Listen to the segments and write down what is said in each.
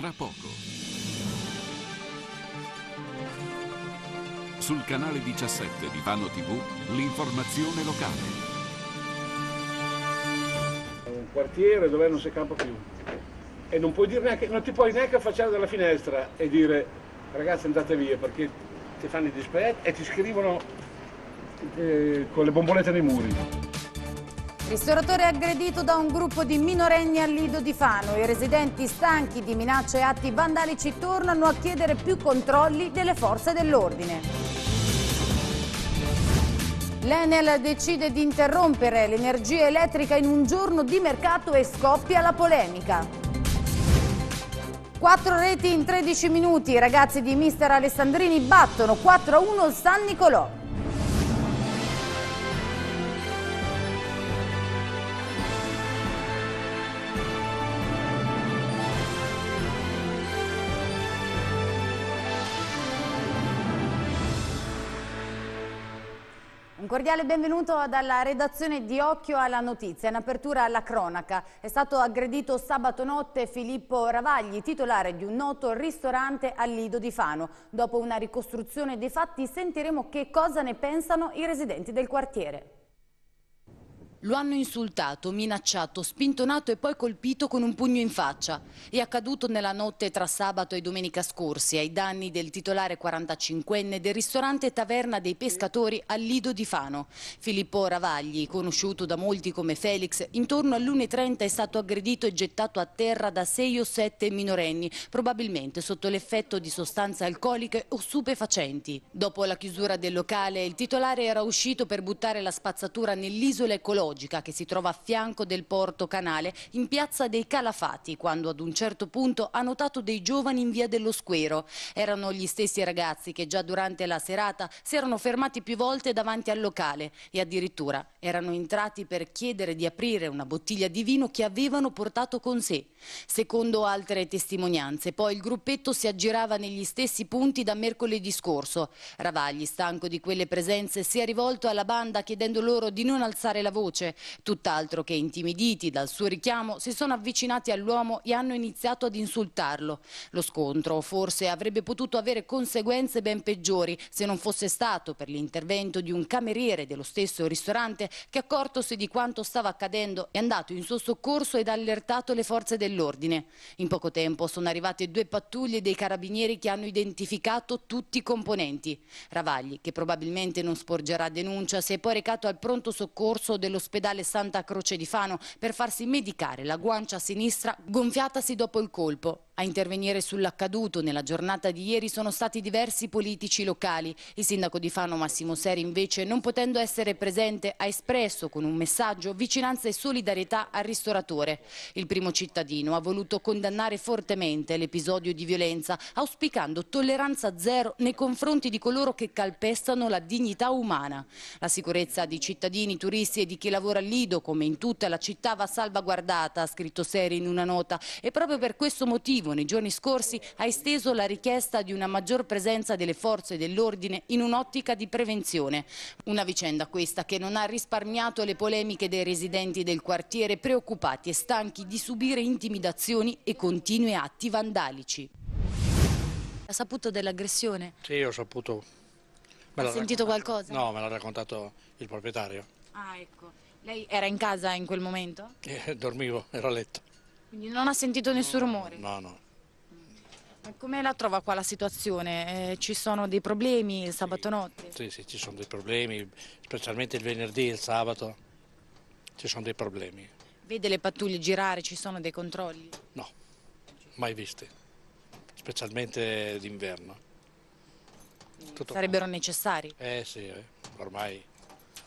tra poco. Sul canale 17 di Vano TV, l'informazione locale. Un quartiere dove non si campa più e non, puoi dire neanche, non ti puoi neanche affacciare dalla finestra e dire ragazzi andate via perché ti fanno i dispetti e ti scrivono eh, con le bombolette nei muri. Ristoratore aggredito da un gruppo di minorenni al Lido di Fano. I residenti stanchi di minacce e atti vandalici tornano a chiedere più controlli delle forze dell'ordine. L'Enel decide di interrompere l'energia elettrica in un giorno di mercato e scoppia la polemica. Quattro reti in 13 minuti, i ragazzi di mister Alessandrini battono 4-1 il San Nicolò. Un cordiale benvenuto dalla redazione di Occhio alla Notizia. In apertura alla cronaca è stato aggredito sabato notte Filippo Ravagli, titolare di un noto ristorante al Lido di Fano. Dopo una ricostruzione dei fatti sentiremo che cosa ne pensano i residenti del quartiere. Lo hanno insultato, minacciato, spintonato e poi colpito con un pugno in faccia. È accaduto nella notte tra sabato e domenica scorsi ai danni del titolare 45enne del ristorante Taverna dei Pescatori al Lido di Fano. Filippo Ravagli, conosciuto da molti come Felix, intorno all'1.30 è stato aggredito e gettato a terra da sei o sette minorenni, probabilmente sotto l'effetto di sostanze alcoliche o stupefacenti. Dopo la chiusura del locale, il titolare era uscito per buttare la spazzatura nell'isola e Colombo archeologica che si trova a fianco del porto canale in piazza dei Calafati quando ad un certo punto ha notato dei giovani in via dello Squero. Erano gli stessi ragazzi che già durante la serata si erano fermati più volte davanti al locale e addirittura erano entrati per chiedere di aprire una bottiglia di vino che avevano portato con sé. Secondo altre testimonianze poi il gruppetto si aggirava negli stessi punti da mercoledì scorso. Ravagli, stanco di quelle presenze, si è rivolto alla banda chiedendo loro di non alzare la voce invece, tutt'altro che intimiditi dal suo richiamo, si sono avvicinati all'uomo e hanno iniziato ad insultarlo. Lo scontro forse avrebbe potuto avere conseguenze ben peggiori se non fosse stato per l'intervento di un cameriere dello stesso ristorante che accortosi di quanto stava accadendo è andato in suo soccorso ed ha allertato le forze dell'ordine. In poco tempo sono arrivate due pattuglie dei carabinieri che hanno identificato tutti i componenti. Ravagli, che probabilmente non sporgerà denuncia, si è poi recato al pronto soccorso dello all'ospedale Santa Croce di Fano per farsi medicare la guancia sinistra gonfiatasi dopo il colpo. A intervenire sull'accaduto nella giornata di ieri sono stati diversi politici locali. Il sindaco di Fano Massimo Seri invece non potendo essere presente ha espresso con un messaggio vicinanza e solidarietà al ristoratore. Il primo cittadino ha voluto condannare fortemente l'episodio di violenza auspicando tolleranza zero nei confronti di coloro che calpestano la dignità umana. La sicurezza di cittadini, turisti e di chi lavora al Lido come in tutta la città va salvaguardata, ha scritto Seri in una nota e proprio per questo motivo Legislativo nei giorni scorsi ha esteso la richiesta di una maggior presenza delle forze dell'ordine in un'ottica di prevenzione. Una vicenda questa che non ha risparmiato le polemiche dei residenti del quartiere preoccupati e stanchi di subire intimidazioni e continui atti vandalici. Ha saputo dell'aggressione? Sì, ho saputo. Me ha sentito qualcosa? No, me l'ha raccontato il proprietario. Ah, ecco. Lei era in casa in quel momento? Eh, dormivo, ero a letto. Quindi non ha sentito nessun rumore? No, no. Come la trova qua la situazione? Eh, ci sono dei problemi il sabato notte? Sì, sì, ci sono dei problemi, specialmente il venerdì e il sabato ci sono dei problemi. Vede le pattuglie girare, ci sono dei controlli? No, mai viste, specialmente d'inverno. Sarebbero qua. necessari? Eh sì, eh, ormai.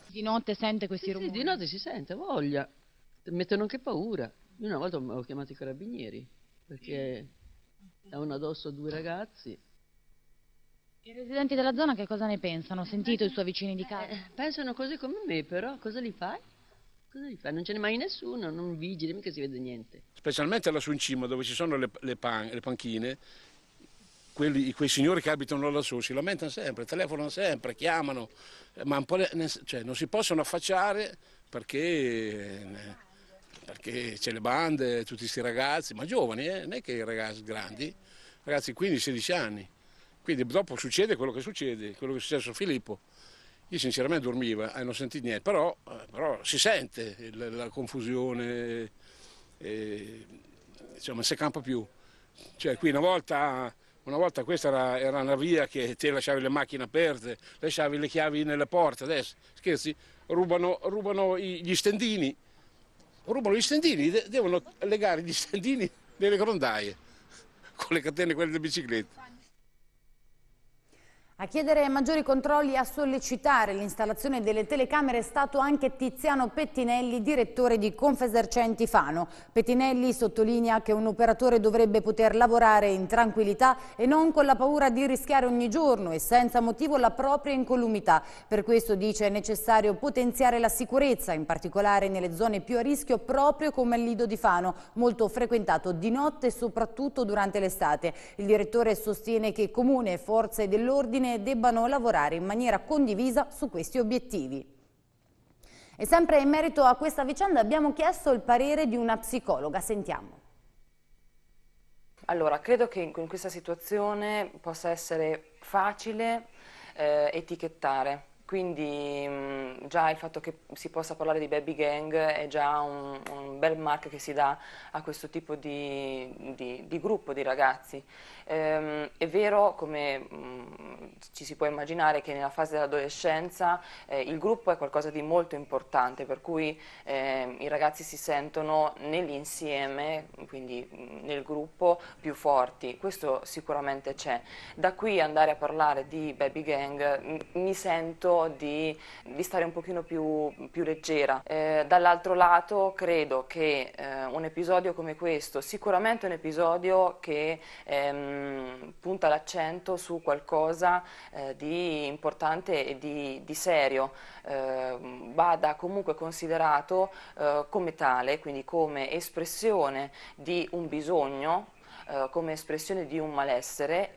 Di notte sente questi sì, rumori? Sì, di notte si sente, voglia, mettono anche paura. Io una volta ho chiamato i carabinieri perché davano addosso due ragazzi. I residenti della zona che cosa ne pensano? Ho sentito i suoi vicini di eh, casa? Eh, pensano così come me, però cosa li fai? Cosa li fai? Non ce n'è mai nessuno, non vigili, mica si vede niente. Specialmente lassù in cima dove ci sono le, le, pan, le panchine, quelli, quei signori che abitano lassù si lamentano sempre, telefonano sempre, chiamano, eh, ma ne, cioè, non si possono affacciare perché... Ne, eh, perché c'è le bande, tutti questi ragazzi, ma giovani, eh? non è che ragazzi grandi, ragazzi 15-16 anni. Quindi dopo succede quello che succede, quello che è successo a Filippo. Io sinceramente dormivo e eh, non sentì niente, però, eh, però si sente la, la confusione, e, eh, insomma non si campa più. Cioè qui una volta, una volta questa era, era, una via che te lasciavi le macchine aperte, lasciavi le chiavi nelle porte, adesso scherzi, rubano, rubano gli stendini. Rubano gli stendini, de devono legare gli stendini nelle grondaie con le catene quelle delle biciclette. A chiedere maggiori controlli e a sollecitare l'installazione delle telecamere è stato anche Tiziano Pettinelli, direttore di Confesercenti Fano. Pettinelli sottolinea che un operatore dovrebbe poter lavorare in tranquillità e non con la paura di rischiare ogni giorno e senza motivo la propria incolumità. Per questo dice è necessario potenziare la sicurezza, in particolare nelle zone più a rischio proprio come il Lido di Fano, molto frequentato di notte e soprattutto durante l'estate. Il direttore sostiene che Comune e Forze dell'Ordine Commissione debbano lavorare in maniera condivisa su questi obiettivi. E sempre in merito a questa vicenda abbiamo chiesto il parere di una psicologa, sentiamo. Allora, credo che in questa situazione possa essere facile eh, etichettare quindi mh, mm, già il fatto che si possa parlare di baby gang è già un, un bel mark che si dà a questo tipo di, di, di gruppo di ragazzi. Ehm, è vero, come mh, mm, ci si può immaginare, che nella fase dell'adolescenza eh, il gruppo è qualcosa di molto importante, per cui eh, i ragazzi si sentono nell'insieme, quindi mm, nel gruppo, più forti. Questo sicuramente c'è. Da qui andare a parlare di baby gang mi sento di, di stare un pochino più, più leggera. Eh, dall'altro lato credo che eh, un episodio come questo, sicuramente un episodio che ehm, punta l'accento su qualcosa eh, di importante e di, di serio, eh, vada comunque considerato eh, come tale, quindi come espressione di un bisogno, eh, come espressione di un malessere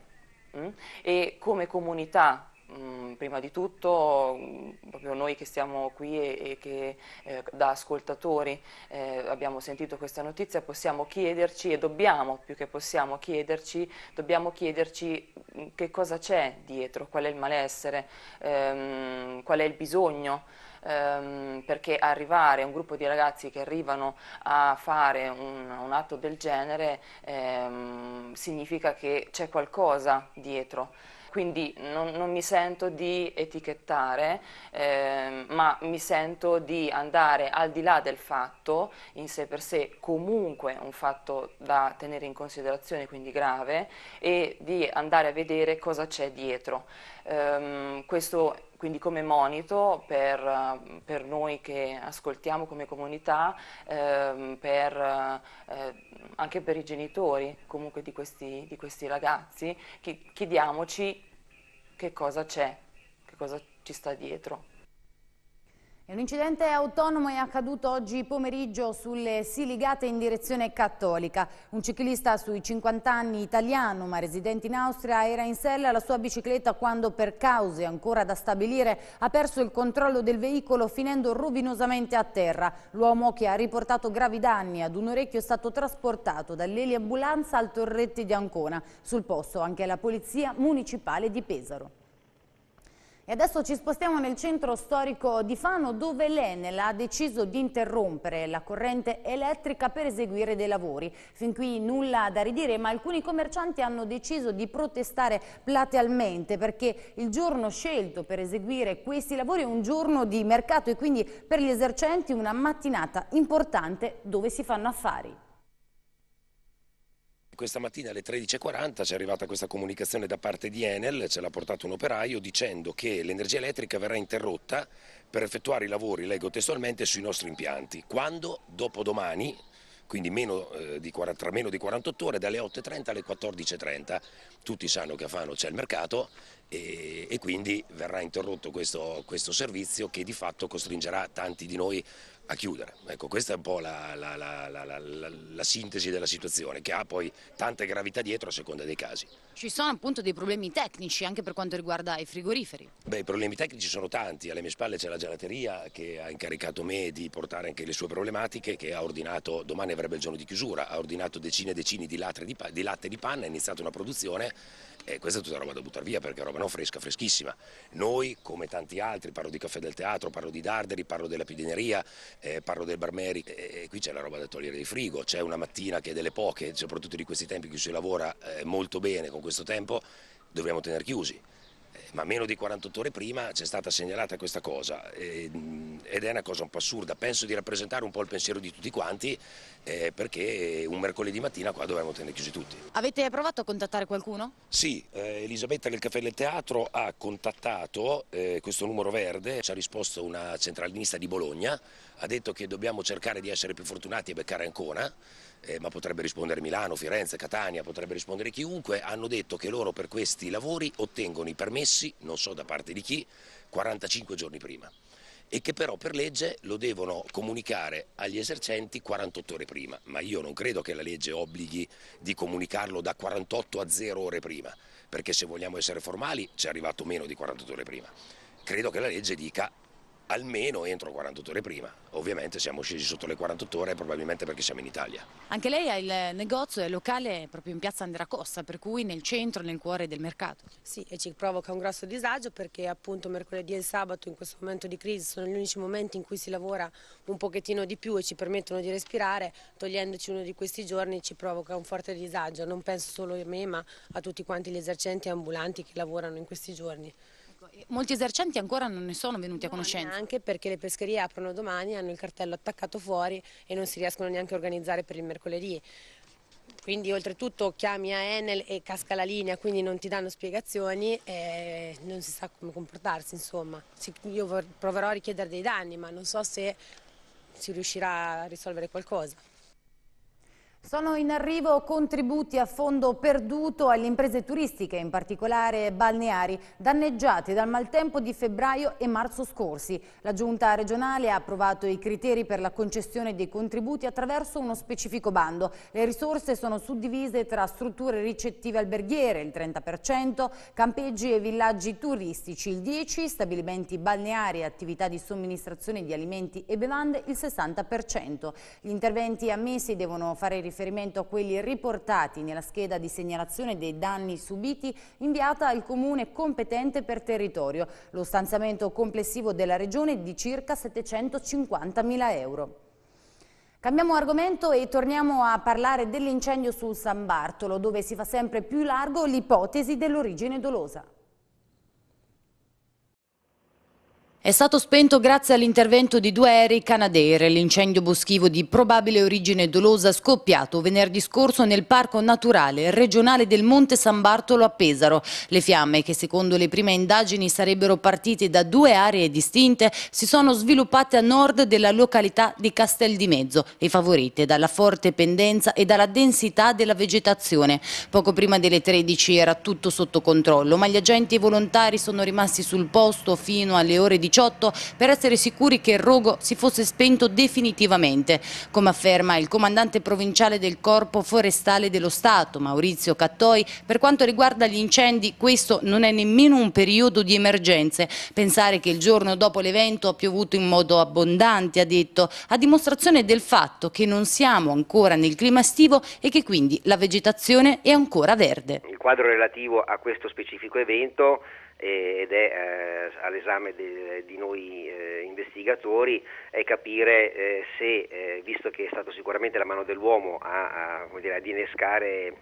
mh, mm, e come comunità Mm, prima di tutto mm, proprio noi che stiamo qui e, e che eh, da ascoltatori eh, abbiamo sentito questa notizia possiamo chiederci e dobbiamo più che possiamo chiederci, dobbiamo chiederci mm, che cosa c'è dietro, qual è il malessere, ehm, qual è il bisogno ehm, perché arrivare a un gruppo di ragazzi che arrivano a fare un, un atto del genere ehm, significa che c'è qualcosa dietro quindi non, non, mi sento di etichettare, eh, ma mi sento di andare al di là del fatto in sé per sé comunque un fatto da tenere in considerazione, quindi grave, e di andare a vedere cosa c'è dietro. Eh, questo quindi come monito per, per, noi che ascoltiamo come comunità, ehm, per, eh, anche per i genitori comunque di questi, di questi ragazzi, chiediamoci che cosa c'è, che cosa ci sta dietro. Un incidente autonomo è accaduto oggi pomeriggio sulle Siligate in direzione cattolica. Un ciclista sui 50 anni italiano ma residente in Austria era in sella alla sua bicicletta quando per cause ancora da stabilire ha perso il controllo del veicolo finendo rovinosamente a terra. L'uomo che ha riportato gravi danni ad un orecchio è stato trasportato dall'eliambulanza al Torretti di Ancona. Sul posto anche la polizia municipale di Pesaro. E adesso ci spostiamo nel centro storico di Fano dove l'Enel ha deciso di interrompere la corrente elettrica per eseguire dei lavori. Fin qui nulla da ridire ma alcuni commercianti hanno deciso di protestare platealmente perché il giorno scelto per eseguire questi lavori è un giorno di mercato e quindi per gli esercenti una mattinata importante dove si fanno affari. Questa mattina alle 13.40 c'è arrivata questa comunicazione da parte di Enel, ce l'ha portato un operaio dicendo che l'energia elettrica verrà interrotta per effettuare i lavori, leggo testualmente, sui nostri impianti. Quando? Dopodomani, quindi meno, eh, di 40, tra meno di 48 ore, dalle 8.30 alle 14.30. Tutti sanno che a Fano c'è il mercato, e, e quindi verrà interrotto questo, questo, servizio che di fatto costringerà tanti di noi a chiudere. Ecco, questa è un po' la, la, la, la sintesi della situazione che ha poi tante gravità dietro a seconda dei casi. Ci sono appunto dei problemi tecnici anche per quanto riguarda i frigoriferi? Beh, i problemi tecnici sono tanti, alle mie spalle c'è la gelateria che ha incaricato me di portare anche le sue problematiche, che ha ordinato, domani avrebbe il giorno di chiusura, ha ordinato decine e decine di, di, di latte di panna, ha iniziato una produzione e questa è tutta roba da buttare via perché è roba no, fresca, freschissima. Noi, come tanti altri, parlo di Caffè del Teatro, parlo di Darderi, parlo della Pidineria, eh, parlo del Barmeri, e, qui c'è la roba da togliere di frigo. C'è una mattina che è delle poche, soprattutto di questi tempi che si lavora eh, molto bene con questo tempo, dobbiamo tenere chiusi ma meno di 48 ore prima c'è stata segnalata questa cosa ed è una cosa un po' assurda. Penso di rappresentare un po' il pensiero di tutti quanti eh, perché un mercoledì mattina qua dovevamo tenere chiusi tutti. Avete provato a contattare qualcuno? Sì, eh, Elisabetta del Caffè del Teatro ha contattato eh, questo numero verde, ci ha risposto una centralinista di Bologna, ha detto che dobbiamo cercare di essere più fortunati e beccare Ancona eh, ma potrebbe rispondere Milano, Firenze, Catania, potrebbe rispondere chiunque, hanno detto che loro per questi lavori ottengono i permessi, non so da parte di chi, 45 giorni prima e che però per legge lo devono comunicare agli esercenti 48 ore prima, ma io non credo che la legge obblighi di comunicarlo da 48 a 0 ore prima, perché se vogliamo essere formali c'è arrivato meno di 48 ore prima. Credo che la legge dica almeno entro 48 ore prima. Ovviamente siamo scesi sotto le 48 ore probabilmente perché siamo in Italia. Anche lei ha il negozio e locale proprio in piazza Andrea per cui nel centro, nel cuore del mercato. Sì, e ci provoca un grosso disagio perché appunto mercoledì e sabato in questo momento di crisi sono gli unici momenti in cui si lavora un pochettino di più e ci permettono di respirare, togliendoci uno di questi giorni ci provoca un forte disagio, non penso solo a me ma a tutti quanti gli esercenti ambulanti che lavorano in questi giorni. Ecco, molti esercenti ancora non ne sono venuti no, a conoscenza. Anche perché le pescherie aprono domani, hanno il cartello attaccato fuori e non si riescono neanche a organizzare per il mercoledì. Quindi oltretutto chiami a Enel e casca la linea, quindi non ti danno spiegazioni e non si sa come comportarsi, insomma. Io proverò a richiedere dei danni, ma non so se si riuscirà a risolvere qualcosa. Sono in arrivo contributi a fondo perduto alle imprese turistiche, in particolare balneari, danneggiate dal maltempo di febbraio e marzo scorsi. La Giunta regionale ha approvato i criteri per la concessione dei contributi attraverso uno specifico bando. Le risorse sono suddivise tra strutture ricettive alberghiere, il 30%, campeggi e villaggi turistici, il 10%, stabilimenti balneari e attività di somministrazione di alimenti e bevande, il 60%. Gli interventi ammessi devono fare riferimento riferimento a quelli riportati nella scheda di segnalazione dei danni subiti inviata al comune competente per territorio, lo stanziamento complessivo della regione è di circa 750 mila euro. Cambiamo argomento e torniamo a parlare dell'incendio sul San Bartolo, dove si fa sempre più largo l'ipotesi dell'origine dolosa. È stato spento grazie all'intervento di due aerei Canadair. l'incendio boschivo di probabile origine dolosa scoppiato venerdì scorso nel Parco Naturale regionale del Monte San Bartolo a Pesaro. Le fiamme, che secondo le prime indagini sarebbero partite da due aree distinte, si sono sviluppate a nord della località di Castel di Mezzo e favorite dalla forte pendenza e dalla densità della vegetazione. Poco prima delle 13 era tutto sotto controllo, ma gli agenti volontari sono rimasti sul posto fino alle ore 18. 2018 per essere sicuri che il rogo si fosse spento definitivamente, come afferma il comandante provinciale del Corpo Forestale dello Stato, Maurizio Cattoi. Per quanto riguarda gli incendi, questo non è nemmeno un periodo di emergenze. Pensare che il giorno dopo l'evento ha piovuto in modo abbondante, ha detto, a dimostrazione del fatto che non siamo ancora nel clima estivo e che quindi la vegetazione è ancora verde. Il quadro relativo a questo specifico evento ed è eh, all'esame di noi eh, investigatori è capire eh, se, visto che è stata sicuramente la mano dell'uomo a, a, dire, ad innescare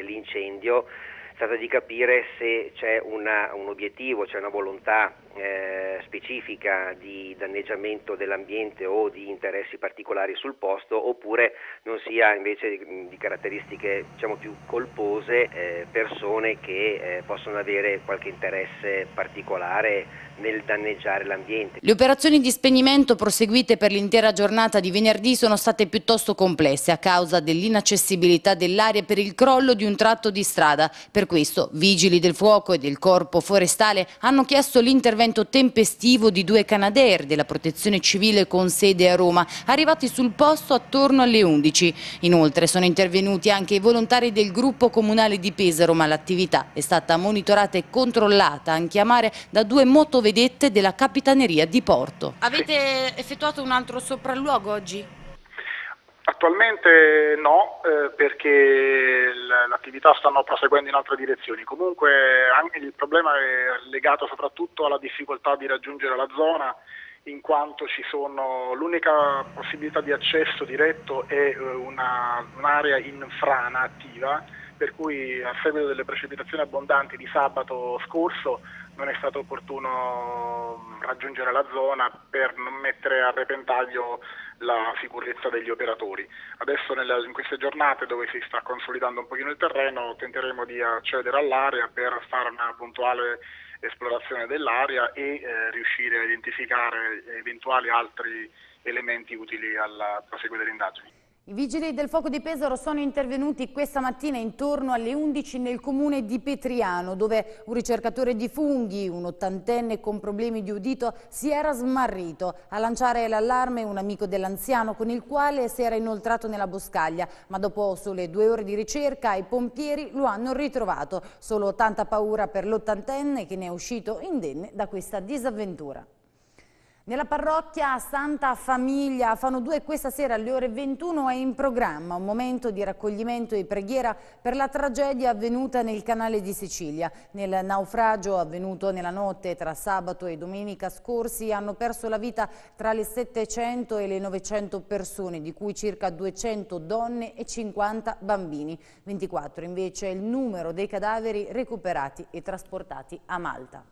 l'incendio, è stata di capire se c'è una, un obiettivo, c'è una volontà eh, specifica di danneggiamento dell'ambiente o di interessi particolari sul posto oppure non sia invece di, mm, di caratteristiche diciamo, più colpose eh, persone che eh, possono avere qualche interesse particolare nel danneggiare l'ambiente. Le operazioni di spegnimento proseguite per l'intera giornata di venerdì sono state piuttosto complesse a causa dell'inaccessibilità dell'aria per il crollo di un tratto di strada. Per questo vigili del fuoco e del corpo forestale hanno chiesto l'intervento intervento tempestivo di due Canadair della Protezione Civile con sede a Roma, arrivati sul posto attorno alle 11. Inoltre sono intervenuti anche i volontari del gruppo comunale di Pesaro, ma l'attività è stata monitorata e controllata anche a mare da due motovedette della Capitaneria di Porto. Avete effettuato un altro sopralluogo oggi? Attualmente no, eh, perché l'attività stanno proseguendo in altre direzioni. Comunque il problema è legato soprattutto alla difficoltà di raggiungere la zona in quanto sono, l'unica possibilità di accesso diretto è eh, una, un'area in frana attiva, per cui a seguito delle precipitazioni abbondanti di sabato scorso non è stato opportuno raggiungere la zona per non mettere a repentaglio la sicurezza degli operatori. Adesso nelle, in queste giornate dove si sta consolidando un pochino il terreno tenteremo di accedere all'area per fare una puntuale esplorazione dell'area e eh, riuscire a identificare eventuali altri elementi utili al proseguo delle indagini. I vigili del fuoco di Pesaro sono intervenuti questa mattina intorno alle 11 nel comune di Petriano dove un ricercatore di funghi, un ottantenne con problemi di udito, si era smarrito. A lanciare l'allarme un amico dell'anziano con il quale si era inoltrato nella boscaglia, ma dopo sole due ore di ricerca i pompieri lo hanno ritrovato. Solo tanta paura per l'ottantenne che ne è uscito indenne da questa disavventura. Nella parrocchia Santa Famiglia a Fano 2 questa sera alle ore 21 è in programma un momento di raccoglimento e preghiera per la tragedia avvenuta nel canale di Sicilia. Nel naufragio avvenuto nella notte tra sabato e domenica scorsi hanno perso la vita tra le 700 e le 900 persone, di cui circa 200 donne e 50 bambini. 24 invece è il numero dei cadaveri recuperati e trasportati a Malta.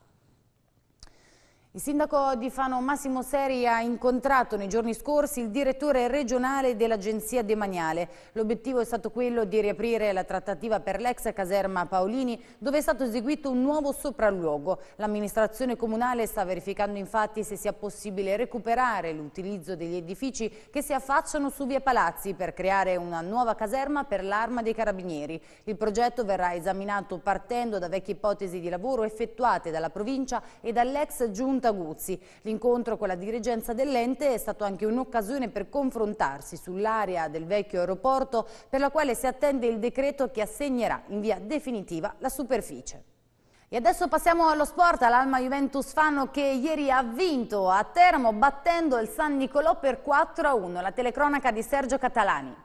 Il sindaco di Fano Massimo Seri ha incontrato nei giorni scorsi il direttore regionale dell'agenzia demaniale. L'obiettivo è stato quello di riaprire la trattativa per l'ex caserma Paolini dove è stato eseguito un nuovo sopralluogo. L'amministrazione comunale sta verificando infatti se sia possibile recuperare l'utilizzo degli edifici che si affacciano su via Palazzi per creare una nuova caserma per l'arma dei carabinieri. Il progetto verrà esaminato partendo da vecchie ipotesi di lavoro effettuate dalla provincia e dall'ex giunta Pentaguzzi. L'incontro con la dirigenza dell'ente è stato anche un'occasione per confrontarsi sull'area del vecchio aeroporto per la quale si attende il decreto che assegnerà in via definitiva la superficie. E adesso passiamo allo sport, all'Alma Juventus Fano che ieri ha vinto a Teramo battendo il San Nicolò per 4-1, la telecronaca di Sergio Catalani.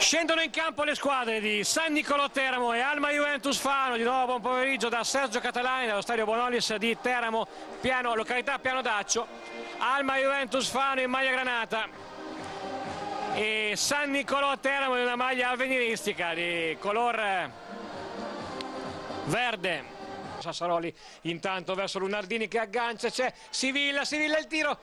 Scendono in campo le squadre di San Nicolò Teramo e Alma Juventus Fano, di nuovo buon pomeriggio da Sergio Catalani dallo stadio Bonolis di Teramo, piano, località Piano Daccio, Alma Juventus Fano in maglia granata e San Nicolò Teramo in una maglia avveniristica di color eh, verde. Sassaroli intanto verso Lunardini che aggancia, c'è Sivilla, Sivilla il tiro,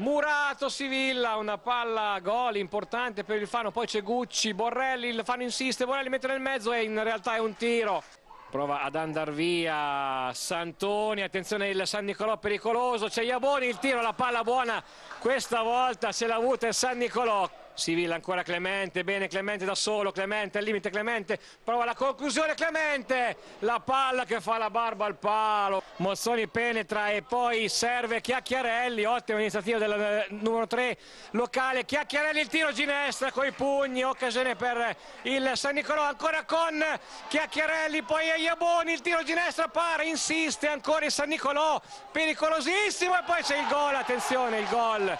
Murato Sivilla, una palla gol importante per il Fano, poi c'è Gucci, Borrelli, il Fano insiste, Borrelli mette nel mezzo e in realtà è un tiro. Prova ad andare via Santoni, attenzione il San Nicolò pericoloso, c'è Iaboni, il tiro, la palla buona, questa volta se l'ha avuta il San Nicolò. Sivilla ancora Clemente, bene Clemente da solo, Clemente al limite, Clemente prova la conclusione, Clemente, la palla che fa la barba al palo, Mozzoni penetra e poi serve Chiacchiarelli, ottima iniziativa del eh, numero 3 locale, Chiacchiarelli il tiro ginestra coi pugni, occasione per il San Nicolò, ancora con Chiacchiarelli, poi Iaboni, il tiro ginestra pare, insiste ancora il San Nicolò, pericolosissimo e poi c'è il gol, attenzione il gol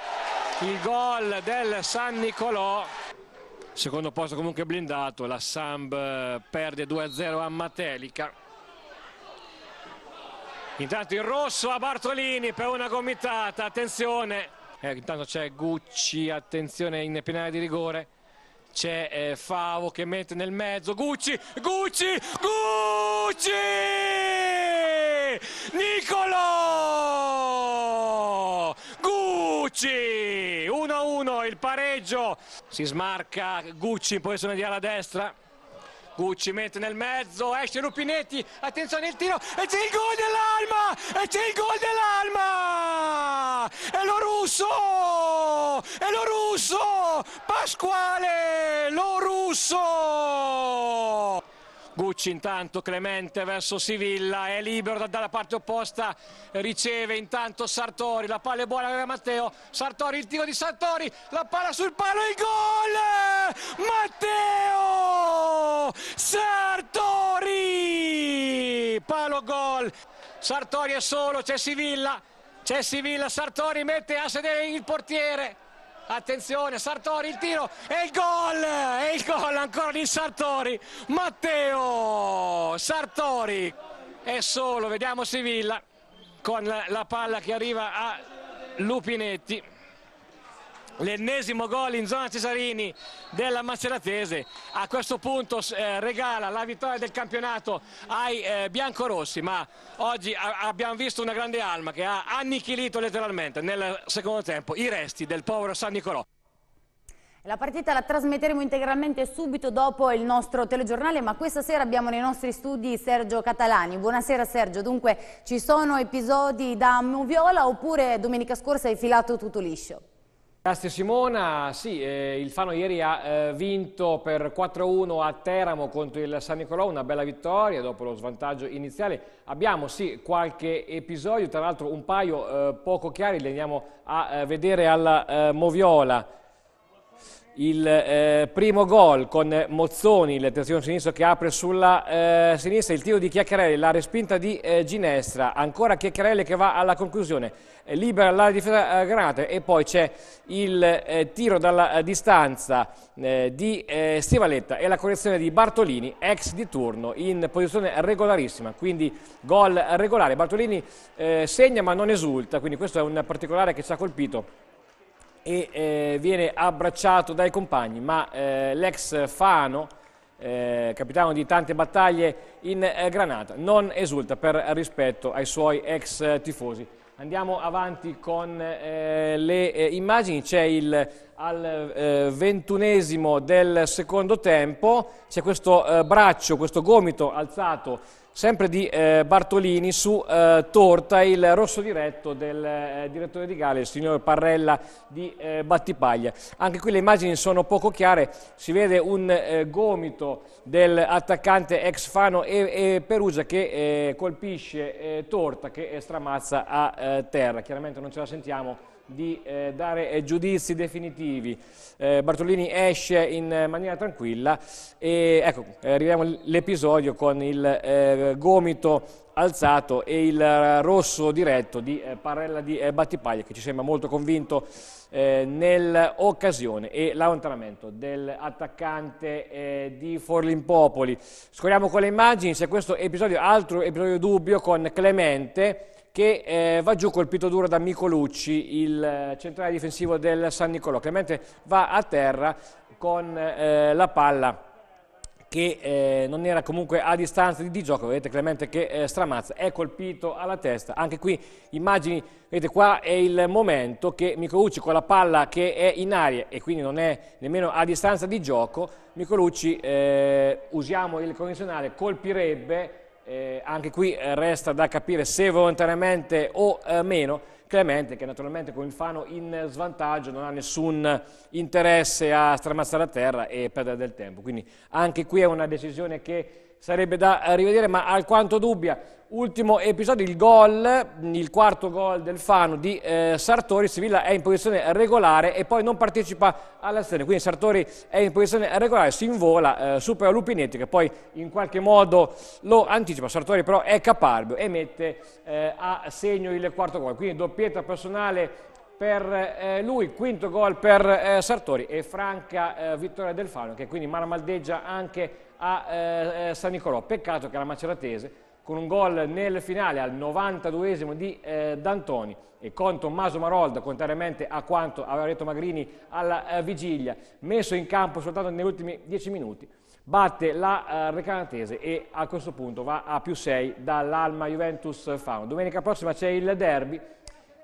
il gol del San Nicolò secondo posto comunque blindato la Samb eh, perde 2-0 a Matelica intanto il rosso a Bartolini per una gomitata attenzione eh, intanto c'è Gucci attenzione in penale di rigore c'è eh, Favo che mette nel mezzo Gucci Gucci Gucci Nicolò Gucci 1-1 il pareggio si smarca Gucci in posizione di ala destra Gucci mette nel mezzo, esce Lupinetti, attenzione il tiro e c'è il gol dell'Alma! E c'è il gol dell'Alma! E lo russo! E lo russo! Pasquale! Lo russo! Gucci intanto Clemente verso Sivilla è libero dalla parte opposta riceve intanto Sartori la palla è buona per Matteo Sartori il tiro di Sartori la palla sul palo il gol Matteo Sartori palo gol Sartori è solo c'è Sivilla c'è Sivilla Sartori mette a sedere il portiere attenzione Sartori il tiro e il gol e il gol ancora di Sartori Matteo Sartori è solo vediamo Sivilla con la, la palla che arriva a Lupinetti l'ennesimo gol in zona Cesarini della Maceratese a questo punto eh, regala la vittoria del campionato ai eh, biancorossi ma oggi abbiamo visto una grande alma che ha annichilito letteralmente nel secondo tempo i resti del povero San Nicolò la partita la trasmetteremo integralmente subito dopo il nostro telegiornale, ma questa sera abbiamo nei nostri studi Sergio Catalani. Buonasera Sergio, dunque ci sono episodi da Moviola oppure domenica scorsa hai filato tutto liscio? Grazie Simona, sì, eh, il Fano ieri ha eh, vinto per 4-1 a Teramo contro il San Nicolò, una bella vittoria dopo lo svantaggio iniziale. Abbiamo sì qualche episodio, tra l'altro un paio eh, poco chiari, li andiamo a eh, vedere alla eh, Moviola il eh, primo gol con Mozzoni, il terzino sinistro che apre sulla eh, sinistra, il tiro di Chiacchiarelli, la respinta di eh, Ginestra, ancora Chiacchiarelli che va alla conclusione, eh, libera la difesa eh, Granate e poi c'è il eh, tiro dalla distanza di Stivaletta e la correzione di Bartolini, ex di turno, in posizione regolarissima, quindi gol regolare. Bartolini segna ma non esulta, quindi questo è un particolare che ci ha colpito e eh, viene abbracciato dai compagni, ma eh, l'ex Fano, eh, capitano di tante battaglie in eh, Granata, non esulta per rispetto ai suoi ex tifosi. Andiamo avanti con eh, le eh, immagini, c'è il al ventunesimo del secondo tempo, c'è questo braccio, questo gomito alzato sempre di eh, Bartolini su eh, Torta, il rosso diretto del eh, direttore di Gale, il signor Parrella di eh, Battipaglia. Anche qui le immagini sono poco chiare, si vede un eh, gomito dell'attaccante ex Fano e, e Perugia che eh, colpisce Torta che stramazza a terra. Chiaramente non ce la sentiamo di eh, dare eh, giudizi definitivi. Eh, Bartolini esce in maniera tranquilla e ecco, arriviamo all'episodio con il eh, gomito alzato e il rosso diretto di eh, Parrella di eh, Battipaglia che ci sembra molto convinto nell'occasione e l'allontanamento dell'attaccante di Forlimpopoli. Scorriamo con le immagini, se questo episodio, altro episodio dubbio con Clemente che eh, va giù colpito duro da Micolucci, il eh, centrale difensivo del San Nicolò. Clemente va a terra con eh, la palla che eh, non era comunque a distanza di, di gioco, vedete Clemente che eh, stramazza, è colpito alla testa, anche qui immagini, vedete qua è il momento che Micolucci con la palla che è in aria e quindi non è nemmeno a distanza di gioco, Micolucci, eh, usiamo il condizionale, colpirebbe eh, anche qui eh, resta da capire se volontariamente o eh, meno. Clemente, che naturalmente con il Fano in svantaggio, non ha nessun interesse a stramazzare a terra e perdere del tempo. Quindi anche qui è una decisione che sarebbe da rivedere, ma alquanto dubbia. Ultimo episodio, il gol, il quarto gol del Fano di eh, Sartori. Sivilla è in posizione regolare e poi non partecipa all'azione. Quindi Sartori è in posizione regolare, si invola, eh, supera Lupinetti che poi in qualche modo lo anticipa. Sartori però è caparbio e mette eh, a segno il quarto gol. Quindi doppietta personale per eh, lui, quinto gol per eh, Sartori e franca eh, vittoria del Fano che quindi maramaldeggia anche a eh, eh, San Nicolò. Peccato che la Maceratese con un gol nel finale al 92esimo di eh, D'Antoni e con Tommaso Marolda, contrariamente a quanto aveva detto Magrini alla eh, vigilia, messo in campo soltanto negli ultimi 10 minuti, batte la eh, Recanatese e a questo punto va a più 6 dall'Alma Juventus Fano. Domenica prossima c'è il derby,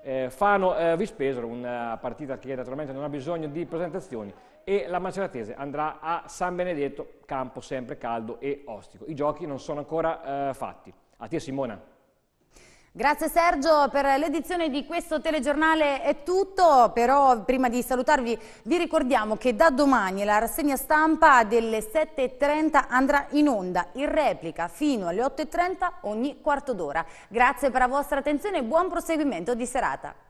eh, Fano-Vispesaro, eh, una partita che naturalmente non ha bisogno di presentazioni, e la Maceratese andrà a San Benedetto, campo sempre caldo e ostico. I giochi non sono ancora eh, fatti. A te Simona. Grazie Sergio per l'edizione di questo telegiornale è tutto, però prima di salutarvi vi ricordiamo che da domani la rassegna stampa delle 7.30 andrà in onda, in replica fino alle 8.30 ogni quarto d'ora. Grazie per la vostra attenzione e buon proseguimento di serata.